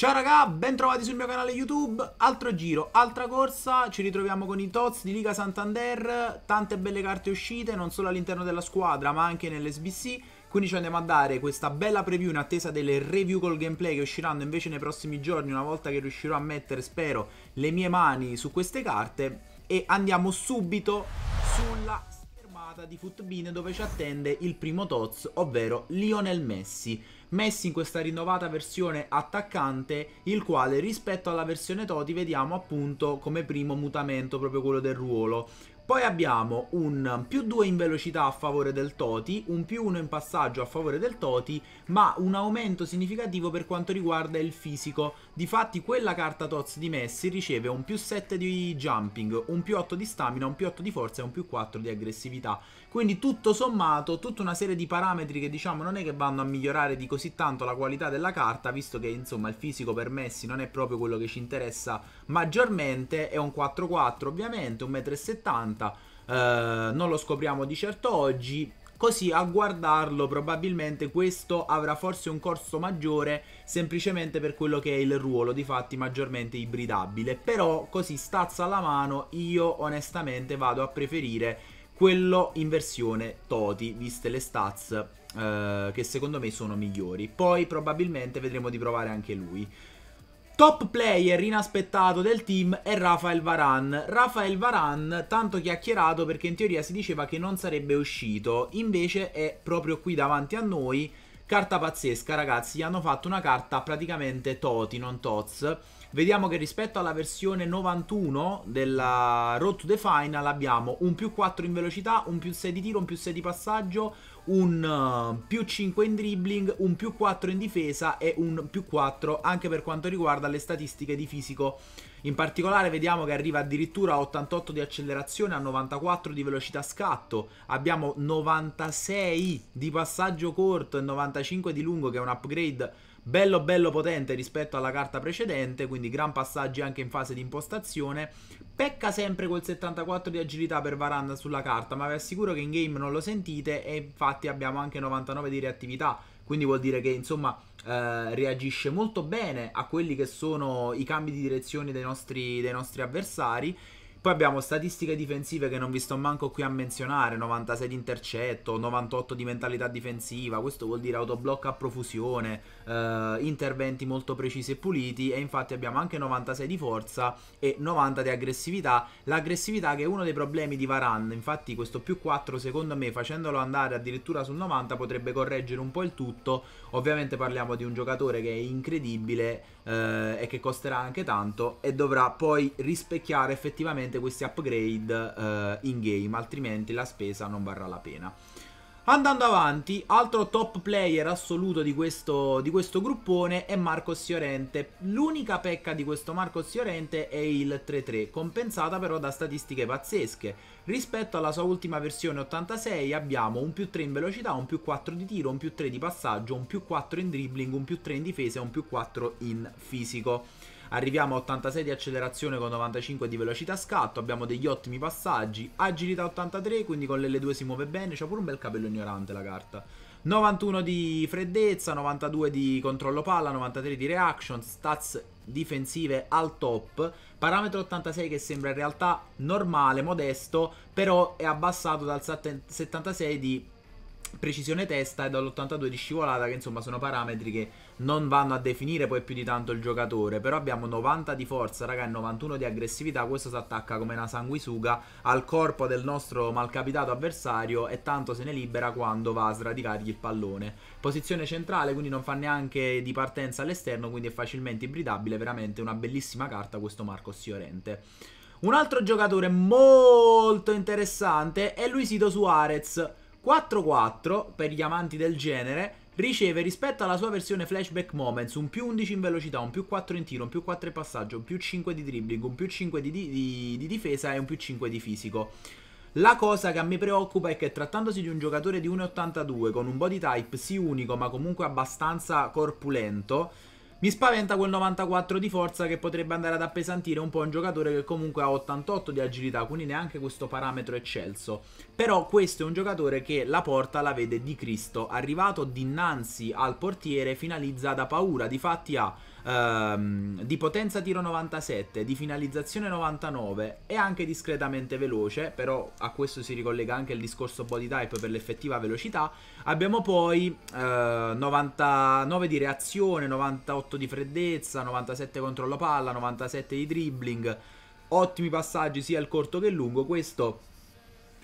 Ciao raga, ben trovati sul mio canale YouTube, altro giro, altra corsa, ci ritroviamo con i Toz di Liga Santander, tante belle carte uscite non solo all'interno della squadra ma anche nell'SBC, quindi ci andiamo a dare questa bella preview in attesa delle review col gameplay che usciranno invece nei prossimi giorni una volta che riuscirò a mettere, spero, le mie mani su queste carte e andiamo subito sulla giornata di Footbin dove ci attende il primo Toz, ovvero Lionel Messi. Messi in questa rinnovata versione attaccante, il quale rispetto alla versione Toti vediamo appunto come primo mutamento proprio quello del ruolo. Poi abbiamo un più 2 in velocità a favore del Toti, un più 1 in passaggio a favore del Toti, ma un aumento significativo per quanto riguarda il fisico. Difatti quella carta Tots di Messi riceve un più 7 di jumping, un più 8 di stamina, un più 8 di forza e un più 4 di aggressività. Quindi tutto sommato, tutta una serie di parametri che diciamo non è che vanno a migliorare di così tanto la qualità della carta, visto che insomma il fisico per Messi non è proprio quello che ci interessa maggiormente, è un 4-4 ovviamente, 1,70 m, eh, non lo scopriamo di certo oggi, Così a guardarlo probabilmente questo avrà forse un costo maggiore semplicemente per quello che è il ruolo, di fatti maggiormente ibridabile. Però così stazza alla mano io onestamente vado a preferire quello in versione Toti, viste le stats eh, che secondo me sono migliori. Poi probabilmente vedremo di provare anche lui. Top player inaspettato del team è Rafael Varan. Rafael Varan, tanto chiacchierato perché in teoria si diceva che non sarebbe uscito, invece è proprio qui davanti a noi Carta pazzesca, ragazzi, hanno fatto una carta praticamente toti, non tots. Vediamo che rispetto alla versione 91 della Road to the Final abbiamo un più 4 in velocità, un più 6 di tiro, un più 6 di passaggio, un uh, più 5 in dribbling, un più 4 in difesa e un più 4 anche per quanto riguarda le statistiche di fisico in particolare vediamo che arriva addirittura a 88 di accelerazione, a 94 di velocità scatto, abbiamo 96 di passaggio corto e 95 di lungo che è un upgrade bello bello potente rispetto alla carta precedente, quindi gran passaggi anche in fase di impostazione. Pecca sempre quel 74 di agilità per Varanda sulla carta, ma vi assicuro che in game non lo sentite e infatti abbiamo anche 99 di reattività quindi vuol dire che insomma eh, reagisce molto bene a quelli che sono i cambi di direzione dei nostri, dei nostri avversari poi abbiamo statistiche difensive che non vi sto manco qui a menzionare, 96 di intercetto, 98 di mentalità difensiva, questo vuol dire autoblocco a profusione, eh, interventi molto precisi e puliti e infatti abbiamo anche 96 di forza e 90 di aggressività, l'aggressività che è uno dei problemi di Varan, infatti questo più 4 secondo me facendolo andare addirittura sul 90 potrebbe correggere un po' il tutto, Ovviamente parliamo di un giocatore che è incredibile eh, e che costerà anche tanto e dovrà poi rispecchiare effettivamente questi upgrade eh, in game, altrimenti la spesa non varrà la pena. Andando avanti, altro top player assoluto di questo, di questo gruppone è Marcos Fiorente. L'unica pecca di questo Marcos Fiorente è il 3-3, compensata però da statistiche pazzesche. Rispetto alla sua ultima versione 86 abbiamo un più 3 in velocità, un più 4 di tiro, un più 3 di passaggio, un più 4 in dribbling, un più 3 in difesa e un più 4 in fisico. Arriviamo a 86 di accelerazione con 95 di velocità scatto, abbiamo degli ottimi passaggi, agilità 83, quindi con l'L2 si muove bene, c'ha pure un bel capello ignorante la carta. 91 di freddezza, 92 di controllo palla, 93 di reaction, stats difensive al top, parametro 86 che sembra in realtà normale, modesto, però è abbassato dal 76 di precisione testa e dall'82 di scivolata che insomma sono parametri che non vanno a definire poi più di tanto il giocatore però abbiamo 90 di forza raga e 91 di aggressività questo si attacca come una sanguisuga al corpo del nostro malcapitato avversario e tanto se ne libera quando va a sradicargli il pallone posizione centrale quindi non fa neanche di partenza all'esterno quindi è facilmente ibridabile veramente una bellissima carta questo Marco Siorente un altro giocatore molto interessante è Luisito Suarez 4-4 per gli amanti del genere riceve rispetto alla sua versione flashback moments un più 11 in velocità, un più 4 in tiro, un più 4 in passaggio, un più 5 di dribbling, un più 5 di, di, di difesa e un più 5 di fisico. La cosa che a me preoccupa è che trattandosi di un giocatore di 1,82 con un body type sì unico ma comunque abbastanza corpulento mi spaventa quel 94 di forza che potrebbe andare ad appesantire un po' un giocatore che comunque ha 88 di agilità, quindi neanche questo parametro eccelso. Però questo è un giocatore che la porta la vede di Cristo, arrivato dinanzi al portiere finalizza da paura, difatti ha ehm, di potenza tiro 97, di finalizzazione 99 e anche discretamente veloce, però a questo si ricollega anche il discorso body type per l'effettiva velocità. Abbiamo poi eh, 99 di reazione, 98 di freddezza, 97 controllo palla, 97 di dribbling, ottimi passaggi sia il corto che il lungo, questo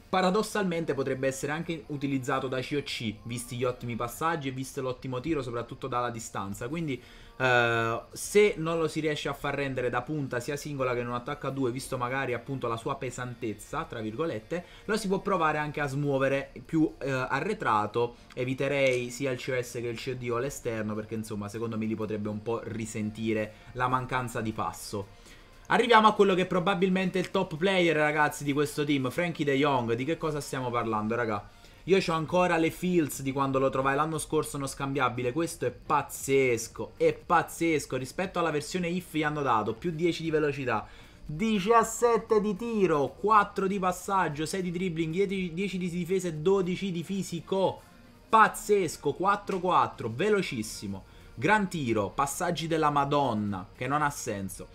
Paradossalmente potrebbe essere anche utilizzato da COC, visti gli ottimi passaggi e visto l'ottimo tiro, soprattutto dalla distanza. Quindi eh, se non lo si riesce a far rendere da punta sia singola che non attacca a due, visto magari appunto la sua pesantezza, tra virgolette, lo si può provare anche a smuovere più eh, arretrato. Eviterei sia il COS che il COD o l'esterno, perché insomma secondo me li potrebbe un po' risentire la mancanza di passo. Arriviamo a quello che è probabilmente il top player, ragazzi, di questo team, Frankie De Jong. Di che cosa stiamo parlando, raga? Io ho ancora le feels di quando lo trovai l'anno scorso non scambiabile. Questo è pazzesco, è pazzesco. Rispetto alla versione IF gli hanno dato più 10 di velocità. 17 di tiro, 4 di passaggio, 6 di dribbling, 10 di difesa e 12 di fisico. Pazzesco, 4-4, velocissimo. Gran tiro, passaggi della Madonna, che non ha senso.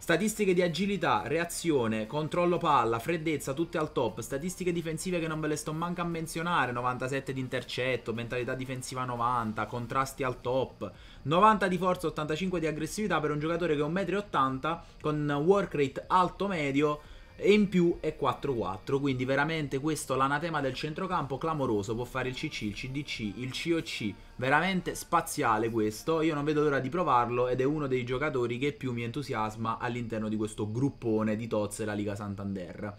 Statistiche di agilità, reazione, controllo palla, freddezza, tutte al top. Statistiche difensive che non ve le sto manco a menzionare. 97 di intercetto, mentalità difensiva 90, contrasti al top. 90 di forza, 85 di aggressività per un giocatore che è 1,80 m con work rate alto-medio e in più è 4-4, quindi veramente questo l'anatema del centrocampo clamoroso, può fare il CC, il CDC, il COC, veramente spaziale questo, io non vedo l'ora di provarlo ed è uno dei giocatori che più mi entusiasma all'interno di questo gruppone di tozze la Liga Santander.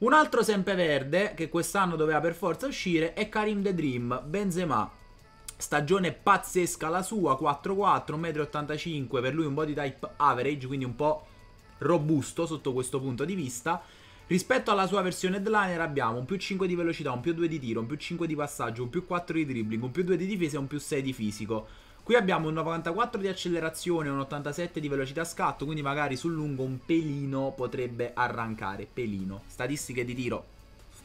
Un altro sempreverde che quest'anno doveva per forza uscire è Karim The Dream, Benzema, Stagione pazzesca la sua, 4-4, 1,85 m, per lui un body type average, quindi un po' robusto sotto questo punto di vista. Rispetto alla sua versione headliner abbiamo un più 5 di velocità, un più 2 di tiro, un più 5 di passaggio, un più 4 di dribbling, un più 2 di difesa e un più 6 di fisico. Qui abbiamo un 94 di accelerazione e un 87 di velocità scatto, quindi magari sul lungo un pelino potrebbe arrancare, pelino. Statistiche di tiro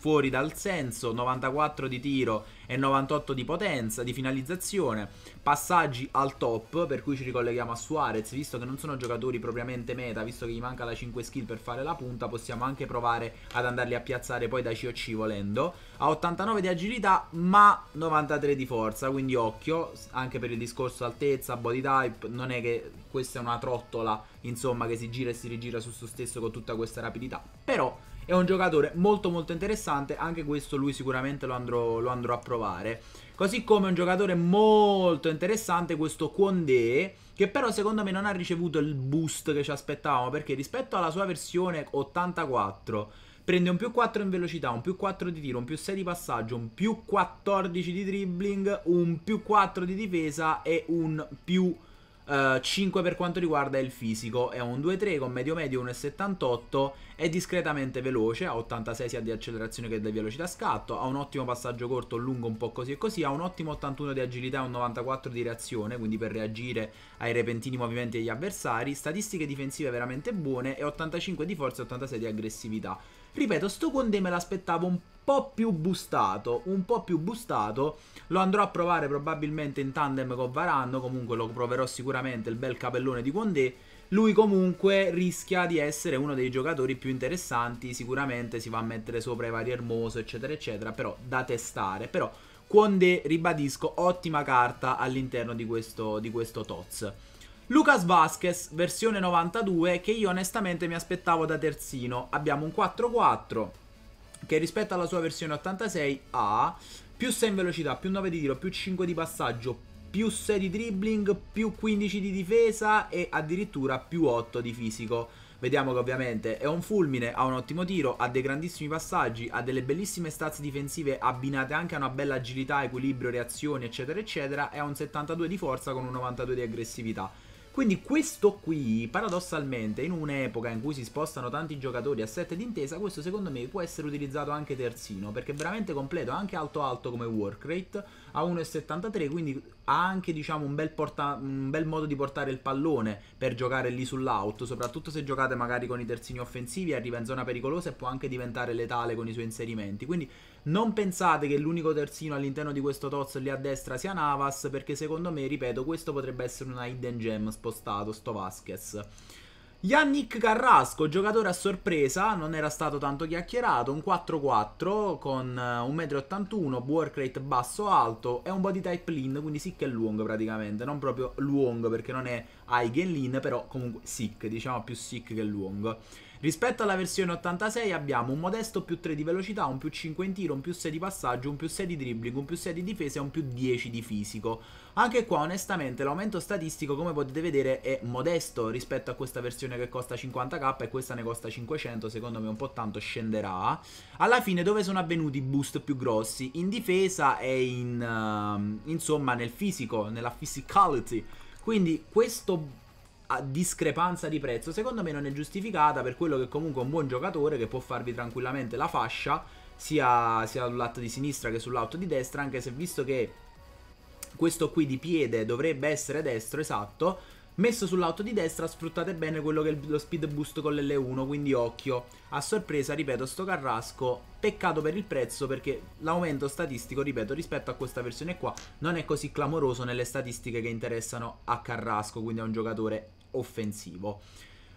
fuori dal senso, 94 di tiro e 98 di potenza, di finalizzazione, passaggi al top, per cui ci ricolleghiamo a Suarez, visto che non sono giocatori propriamente meta, visto che gli manca la 5 skill per fare la punta, possiamo anche provare ad andarli a piazzare poi da COC volendo, ha 89 di agilità ma 93 di forza, quindi occhio, anche per il discorso altezza, body type, non è che questa è una trottola, insomma, che si gira e si rigira su se stesso con tutta questa rapidità, però è un giocatore molto molto interessante, anche questo lui sicuramente lo andrò, lo andrò a provare. Così come è un giocatore molto interessante questo Kwonde, che però secondo me non ha ricevuto il boost che ci aspettavamo, perché rispetto alla sua versione 84 prende un più 4 in velocità, un più 4 di tiro, un più 6 di passaggio, un più 14 di dribbling, un più 4 di difesa e un più Uh, eh, 5 per quanto riguarda il fisico, è un 2-3 con medio medio 1,78, è discretamente veloce, ha 86 sia di accelerazione che di velocità scatto, ha un ottimo passaggio corto, lungo un po' così e così, ha un ottimo 81 di agilità e un 94 di reazione, quindi per reagire ai repentini movimenti degli avversari, statistiche difensive veramente buone e 85 di forza e 86 di aggressività. Ripeto, sto Conte me l'aspettavo un po' più bustato, un po' più bustato. Lo andrò a provare probabilmente in tandem con Varanno, comunque lo proverò sicuramente il bel capellone di Conte. Lui comunque rischia di essere uno dei giocatori più interessanti, sicuramente si va a mettere sopra i vari Hermoso, eccetera, eccetera, però da testare. Però Conde, ribadisco, ottima carta all'interno di questo, di questo TOTS. Lucas Vasquez, versione 92, che io onestamente mi aspettavo da terzino. Abbiamo un 4-4 che rispetto alla sua versione 86 ha più 6 in velocità, più 9 di tiro, più 5 di passaggio, più 6 di dribbling, più 15 di difesa e addirittura più 8 di fisico. Vediamo che ovviamente è un fulmine, ha un ottimo tiro, ha dei grandissimi passaggi, ha delle bellissime stazze difensive abbinate anche a una bella agilità, equilibrio, reazioni eccetera eccetera e ha un 72 di forza con un 92 di aggressività. Quindi questo qui, paradossalmente, in un'epoca in cui si spostano tanti giocatori a 7 d'intesa, questo secondo me può essere utilizzato anche terzino, perché è veramente completo, anche alto alto come work rate, a 1,73, quindi ha anche diciamo, un, bel un bel modo di portare il pallone per giocare lì sull'out, soprattutto se giocate magari con i terzini offensivi, arriva in zona pericolosa e può anche diventare letale con i suoi inserimenti. Quindi non pensate che l'unico terzino all'interno di questo tozzo lì a destra sia Navas, perché secondo me, ripeto, questo potrebbe essere una hidden gem spostato, sto Vasquez. Yannick Carrasco, giocatore a sorpresa, non era stato tanto chiacchierato, un 4-4 con 1,81m, eh, work rate basso-alto è un body type lean, quindi sick e lungo praticamente, non proprio lungo perché non è high and lean, però comunque sick, diciamo più sick che lungo. Rispetto alla versione 86 abbiamo un modesto più 3 di velocità, un più 5 in tiro, un più 6 di passaggio, un più 6 di dribbling, un più 6 di difesa e un più 10 di fisico. Anche qua onestamente l'aumento statistico come potete vedere è modesto rispetto a questa versione che costa 50k e questa ne costa 500, secondo me un po' tanto scenderà. Alla fine dove sono avvenuti i boost più grossi? In difesa e in, uh, insomma nel fisico, nella physicality. Quindi questo discrepanza di prezzo, secondo me non è giustificata per quello che comunque è un buon giocatore che può farvi tranquillamente la fascia sia, sia sull'atto di sinistra che sull'auto di destra, anche se visto che questo qui di piede dovrebbe essere destro, esatto, messo sull'auto di destra sfruttate bene quello che è lo speed boost con l'L1, quindi occhio. A sorpresa, ripeto, sto carrasco, peccato per il prezzo perché l'aumento statistico, ripeto, rispetto a questa versione qua non è così clamoroso nelle statistiche che interessano a carrasco, quindi a un giocatore offensivo.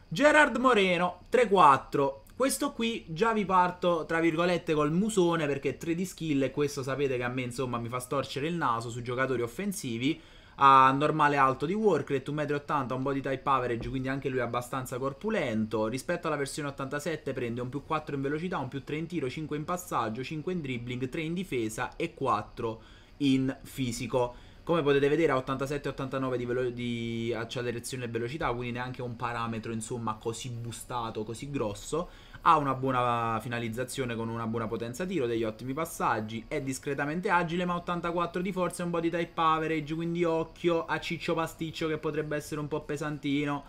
Gerard Moreno, 3-4. Questo qui già vi parto, tra virgolette, col musone perché 3 di skill e questo sapete che a me insomma mi fa storcere il naso su giocatori offensivi. Ha normale alto di work 1,80 m, un po' di type average, quindi anche lui è abbastanza corpulento. Rispetto alla versione 87 prende un più 4 in velocità, un più 3 in tiro, 5 in passaggio, 5 in dribbling, 3 in difesa e 4 in fisico. Come potete vedere a 87-89 di, velo- di accelerazione e velocità, quindi neanche un parametro insomma così bustato, così grosso. Ha una buona finalizzazione con una buona potenza tiro, degli ottimi passaggi, è discretamente agile ma 84 di forza e un po' di type average, quindi occhio a Ciccio Pasticcio che potrebbe essere un po' pesantino.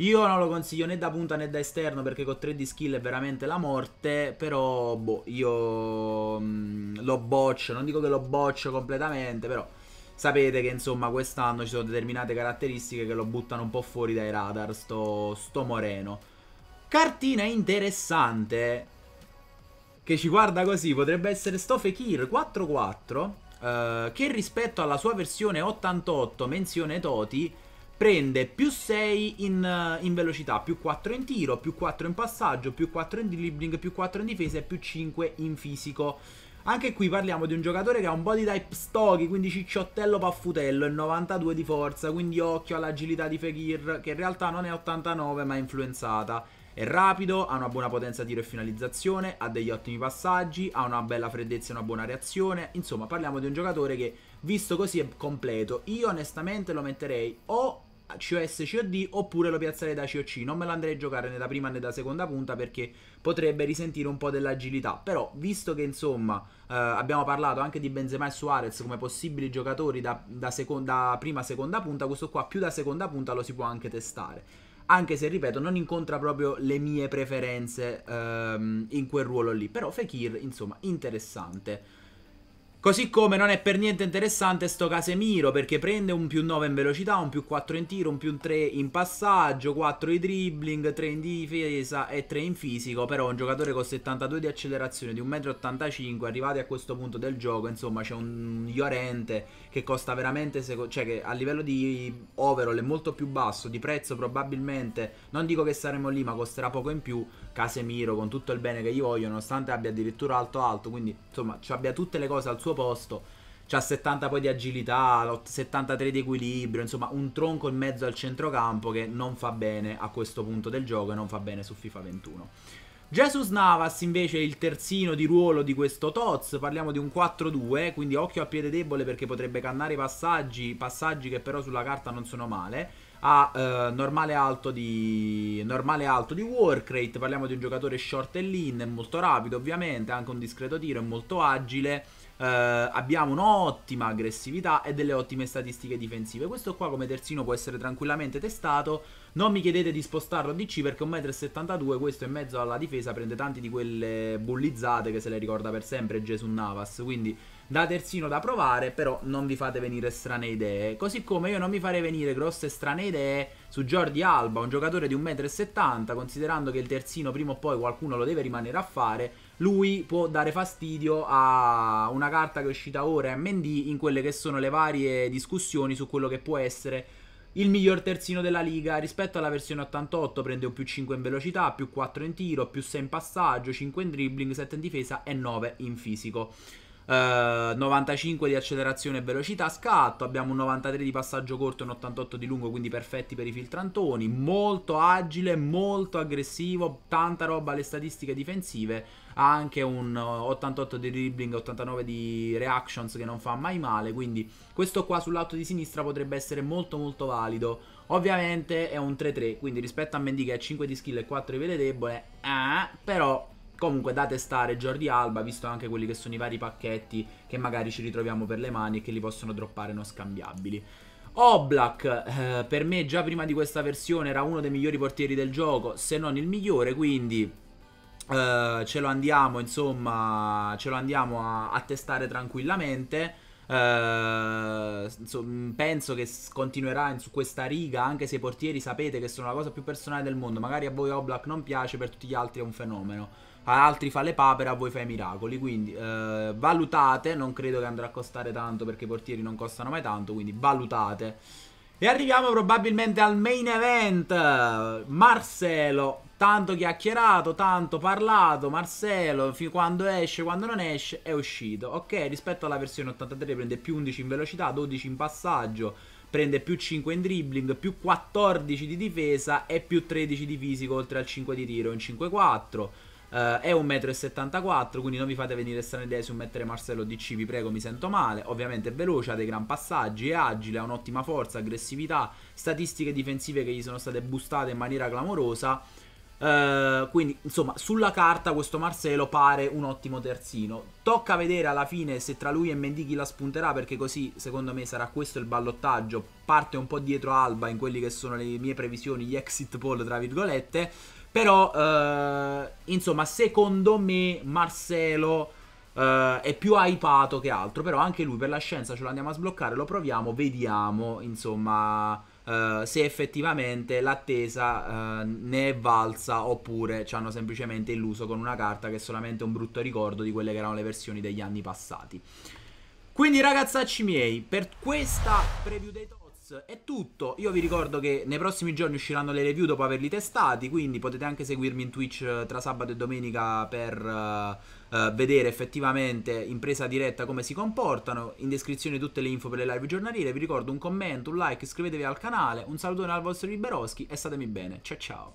Io non lo consiglio né da punta né da esterno perché con 3 di skill è veramente la morte, però boh, io mh, mm, lo boccio, non dico che lo boccio completamente, però sapete che insomma quest'anno ci sono determinate caratteristiche che lo buttano un po' fuori dai radar, sto, sto Moreno. Cartina interessante che ci guarda così, potrebbe essere sto Fekir 4-4, eh, che rispetto alla sua versione 88 menzione Toti prende più 6 in, eh, in, velocità, più 4 in tiro, più 4 in passaggio, più 4 in dribbling, più 4 in difesa e più 5 in fisico. Anche qui parliamo di un giocatore che ha un body type stocky, quindi cicciottello paffutello e 92 di forza, quindi occhio all'agilità di Fekir, che in realtà non è 89 ma è influenzata. È rapido, ha una buona potenza tiro e finalizzazione, ha degli ottimi passaggi, ha una bella freddezza e una buona reazione. Insomma, parliamo di un giocatore che, visto così, è completo. Io onestamente lo metterei o COS COD oppure lo piazzerei da COC. Non me lo andrei a giocare né da prima né da seconda punta perché potrebbe risentire un po' dell'agilità. Però, visto che insomma eh, abbiamo parlato anche di Benzema e Suarez come possibili giocatori da, da, seconda, da prima seconda punta, questo qua più da seconda punta lo si può anche testare. Anche se, ripeto, non incontra proprio le mie preferenze ehm, in quel ruolo lì. Però Fekir, insomma, interessante. Così come non è per niente interessante sto Casemiro perché prende un più 9 in velocità, un più 4 in tiro, un più 3 in passaggio, 4 di dribbling, 3 in difesa e 3 in fisico, però un giocatore con 72 di accelerazione di 1,85m arrivati a questo punto del gioco, insomma c'è un Iorente che costa veramente, cioè che a livello di overall è molto più basso, di prezzo probabilmente, non dico che saremo lì ma costerà poco in più, Casemiro con tutto il bene che gli voglio, nonostante abbia addirittura alto alto, quindi insomma abbia tutte le cose al suo posto. C'ha 70 poi di agilità, 73 di equilibrio, insomma un tronco in mezzo al centrocampo che non fa bene a questo punto del gioco e non fa bene su FIFA 21. Jesus Navas invece è il terzino di ruolo di questo Toz, parliamo di un 4-2, quindi occhio a piede debole perché potrebbe cannare i passaggi, passaggi che però sulla carta non sono male a eh, normale, alto di, normale alto di work rate, parliamo di un giocatore short e lean, è molto rapido ovviamente, anche un discreto tiro, è molto agile eh, abbiamo un'ottima aggressività e delle ottime statistiche difensive. Questo qua come terzino può essere tranquillamente testato. Non mi chiedete di spostarlo a DC perché 1,72 m questo in mezzo alla difesa prende tante di quelle bullizzate che se le ricorda per sempre Gesù Navas. Quindi da terzino da provare, però non vi fate venire strane idee. Così come io non mi farei venire grosse strane idee su Jordi Alba, un giocatore di 1,70 m, considerando che il terzino prima o poi qualcuno lo deve rimanere a fare lui può dare fastidio a una carta che è uscita ora MND in quelle che sono le varie discussioni su quello che può essere il miglior terzino della liga rispetto alla versione 88 prende un più 5 in velocità, più 4 in tiro, più 6 in passaggio, 5 in dribbling, 7 in difesa e 9 in fisico. 95 eh, di accelerazione e velocità scatto, abbiamo un 93 di passaggio corto e un 88 di lungo, quindi perfetti per i filtrantoni, molto agile, molto aggressivo, tanta roba alle statistiche difensive, ha anche un 88 eh, di dribbling, 89 di reactions che non fa mai male, quindi questo qua sul lato di sinistra potrebbe essere molto molto valido. Ovviamente è un 3-3, quindi rispetto a Mendy che ha 5 di skill e 4 di vele debole, eh, però Comunque da testare Jordi Alba, visto anche quelli che sono i vari pacchetti che magari ci ritroviamo per le mani e che li possono droppare non scambiabili. Oblak, eh, per me già prima di questa versione era uno dei migliori portieri del gioco, se non il migliore, quindi eh, ce lo andiamo, insomma, ce lo andiamo a, a testare tranquillamente. Uh, penso che continuerà su questa riga, anche se i portieri sapete che sono la cosa più personale del mondo. Magari a voi Oblak non piace, per tutti gli altri è un fenomeno altri fa le papere, a voi fa i miracoli. Quindi eh, valutate, non credo che andrà a costare tanto perché i portieri non costano mai tanto, quindi valutate. E arriviamo probabilmente al main event. Marcelo, tanto chiacchierato, tanto parlato, Marcelo, fin quando esce, quando non esce, è uscito. Ok, rispetto alla versione 83 prende più 11 in velocità, 12 in passaggio, prende più 5 in dribbling, più 14 di difesa e più 13 di fisico, oltre al 5 di tiro in 5-4. Uh, è 1,74m, quindi non vi fate venire strane idee su mettere Marcello DC, vi prego, mi sento male. Ovviamente è veloce, ha dei gran passaggi, è agile, ha un'ottima forza, aggressività, statistiche difensive che gli sono state boostate in maniera clamorosa. Uh, quindi, insomma, sulla carta questo Marcello pare un ottimo terzino. Tocca vedere alla fine se tra lui e Mendichi la spunterà, perché così, secondo me, sarà questo il ballottaggio. Parte un po' dietro Alba in quelli che sono le mie previsioni, gli exit poll, tra virgolette. Però, eh, insomma, secondo me Marcelo eh, è più hypato che altro. Però anche lui per la scienza ce lo andiamo a sbloccare, lo proviamo, vediamo, insomma, eh, se effettivamente l'attesa eh, ne è valsa oppure ci hanno semplicemente illuso con una carta che è solamente un brutto ricordo di quelle che erano le versioni degli anni passati. Quindi ragazzacci miei, per questa preview dei è tutto. Io vi ricordo che nei prossimi giorni usciranno le review dopo averli testati, quindi potete anche seguirmi in Twitch eh, tra sabato e domenica per uh, uh, vedere effettivamente in presa diretta come si comportano. In descrizione tutte le info per le live giornaliere. Vi ricordo un commento, un like, iscrivetevi al canale. Un salutone al vostro Liberoschi e statemi bene. Ciao ciao.